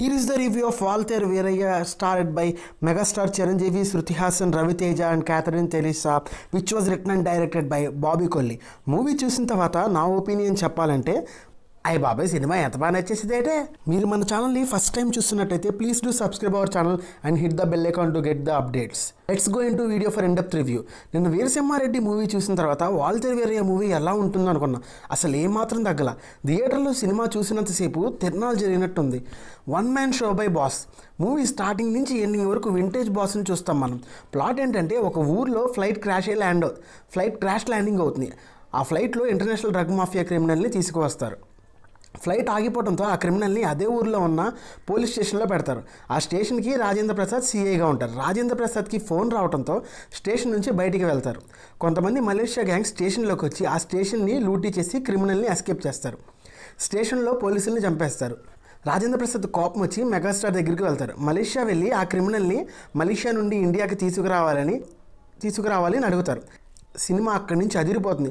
here is the review of Waltair Veerayya starred by megastar Chiranjeevi Shruti Haasan Raviteja and Catherine Tresa which was written and directed by Bobby Kolli movie చూసిన తర్వాత నా opinion చెప్పాలంటే అయ్యి బాబాయ్ సినిమా ఎంత బాగా నచ్చేసింది అయితే మీరు మన ఛానల్ని ఫస్ట్ టైం చూస్తున్నట్టయితే please do subscribe our channel and hit the bell account to get the updates let's go in to video for in depth review నేను వీరసింహారెడ్డి మూవీ చూసిన తర్వాత వాల్తేర్ వేరే మూవీ ఎలా ఉంటుందో అనుకున్నా అసలు ఏమాత్రం తగ్గల థియేటర్లో సినిమా చూసినంతసేపు తిరణాలు జరిగినట్టుంది one man show by boss movie starting నుంచి ఎండింగ్ వరకు వింటేజ్ బాస్ని చూస్తాం మనం ప్లాట్ ఏంటంటే ఒక ఊర్లో ఫ్లైట్ క్రాష్ అయ్యి ల్యాండ్ ఫ్లైట్ క్రాష్ ల్యాండింగ్ అవుతుంది ఆ ఫ్లైట్లో ఇంటర్నేషనల్ డ్రగ్ మాఫియా క్రిమినల్ని తీసుకువస్తారు ఫ్లైట్ ఆగిపోవడంతో ఆ క్రిమినల్ని అదే ఊర్లో ఉన్న పోలీస్ స్టేషన్లో పెడతారు ఆ స్టేషన్కి రాజేంద్ర ప్రసాద్ సీఐగా ఉంటారు రాజేంద్ర ప్రసాద్కి ఫోన్ రావడంతో స్టేషన్ నుంచి బయటికి వెళ్తారు కొంతమంది మలేషియా గ్యాంగ్ స్టేషన్లోకి వచ్చి ఆ స్టేషన్ని లూటీ చేసి క్రిమినల్ని ఎస్కేప్ చేస్తారు స్టేషన్లో పోలీసుల్ని చంపేస్తారు రాజేంద్ర ప్రసాద్ కోపం వచ్చి మెగాస్టార్ దగ్గరికి వెళ్తారు మలేషియా వెళ్ళి ఆ క్రిమినల్ని మలేషియా నుండి ఇండియాకి తీసుకురావాలని తీసుకురావాలని అడుగుతారు సినిమా అక్కడి నుంచి అదిరిపోతుంది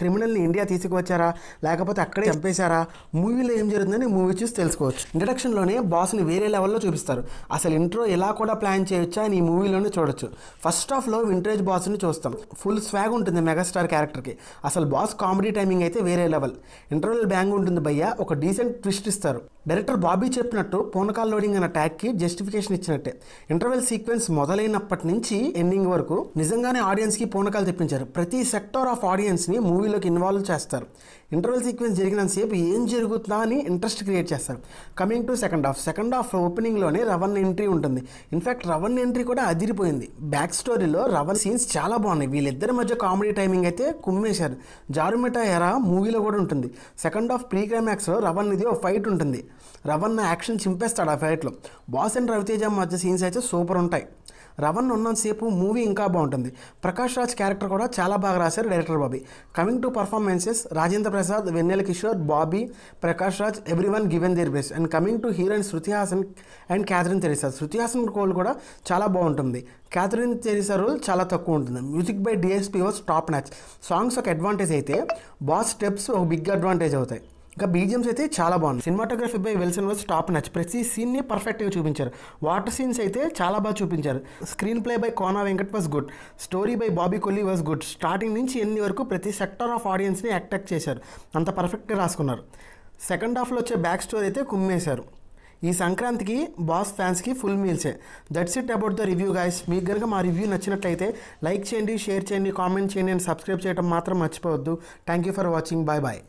క్రిమినల్ని ఇండియా తీసుకువచ్చారా లేకపోతే అక్కడే చంపేశారా మూవీలో ఏం జరుగుతుందని మూవీ చూసి తెలుసుకోవచ్చు ఇంట్రడక్షన్లోనే బాస్ని వేరే లెవెల్లో చూపిస్తారు అసలు ఇంట్రో ఎలా కూడా ప్లాన్ చేయొచ్చా అని ఈ మూవీలోనే చూడొచ్చు ఫస్ట్ ఆఫ్లో వింటరేజ్ బాస్ని చూస్తాం ఫుల్ స్వాగ్ ఉంటుంది మెగాస్టార్ క్యారెక్టర్కి అసలు బాస్ కామెడీ టైమింగ్ అయితే వేరే లెవెల్ ఇంటర్వెల్ బ్యాంగ్ ఉంటుంది భయ్య ఒక డీసెంట్ ట్విస్ట్ ఇస్తారు డైరెక్టర్ బాబీ చెప్పినట్టు పూనకాల్ లోడింగ్ అనే ట్యాగ్కి జస్టిఫికేషన్ ఇచ్చినట్టే ఇంటర్వెల్ సీక్వెన్స్ మొదలైనప్పటి నుంచి ఎండింగ్ వరకు నిజంగానే ఆడియన్స్కి పూనకాలు తెప్పించారు ప్రతి సెక్టర్ ఆఫ్ ఆడియన్స్ని మూవీలోకి ఇన్వాల్వ్ చేస్తారు ఇంటర్వెల్ సీక్వెన్స్ జరిగినంతసేపు ఏం జరుగుతుందా అని ఇంట్రెస్ట్ క్రియేట్ చేస్తారు coming to second half second half ఓపెనింగ్లోనే రవన్ ఎంట్రీ ఉంటుంది ఇన్ఫ్యాక్ట్ రవన్ ఎంట్రీ కూడా అదిరిపోయింది బ్యాక్ స్టోరీలో రవన్ సీన్స్ చాలా బాగున్నాయి వీళ్ళిద్దరి మధ్య కామెడీ టైమింగ్ అయితే కుమ్మేశారు జారుమిటా ఎరా మూవీలో కూడా ఉంటుంది సెకండ్ హాఫ్ ప్రీ క్లైమాక్స్లో రవన్ ఇది ఒక ఫైట్ ఉంటుంది రవణ్ యాక్షన్ చింపేస్తాడు ఆ ఫైట్లో బాస్ అండ్ రవితేజ మధ్య సీన్స్ అయితే సూపర్ ఉంటాయి రవణ్ ఉన్నంతసేపు మూవీ ఇంకా బాగుంటుంది ప్రకాష్ రాజ్ క్యారెక్టర్ కూడా చాలా బాగా రాశారు director Bobby coming to performances Rajendra Prasad Vennela Kishore Bobby Prakash Raj every one given their best and coming to heroine Shruti Haasan and Catherine Tresa Shruti Haasan role కూడా చాలా బాగుంటుంది క్యాథరిన్ తెరిసా రోల్ చాలా తక్కువ ఉంటుంది music by DSP was top match songs ఒక అడ్వాంటేజ్ అయితే బాస్ స్టెప్స్ ఒక బిగ్ అడ్వాంటేజ్ అవుతాయి ఇంకా బీజిఎమ్స్ అయితే చాలా బాగుంది cinematography by Wilson was top notch ప్రతి సీన్ని పర్ఫెక్ట్గా చూపించారు వాటర్ సీన్స్ అయితే చాలా బాగా చూపించారు screenplay by Kona Venkat was good story by Bobby Kolli was good starting నుంచి ఎన్ని వరకు ప్రతి సెక్టర్ ఆఫ్ ఆడియన్స్ని అట్రాక్ట్ చేశారు అంత పర్ఫెక్ట్గా రాసుకున్నారు సెకండ్ హాఫ్లో వచ్చే బ్యాక్ స్టోరీ అయితే కుమ్మేశారు ఈ సంక్రాంతికి బాస్ ఫ్యాన్స్కి ఫుల్ మీల్సే that's it about the review guys మీకు కనుక మా రివ్యూ నచ్చినట్లయితే లైక్ చేయండి షేర్ చేయండి కామెంట్ చేయండి అండ్ సబ్స్క్రైబ్ చేయడం మాత్రం మర్చిపోవద్దు thank you for watching bye bye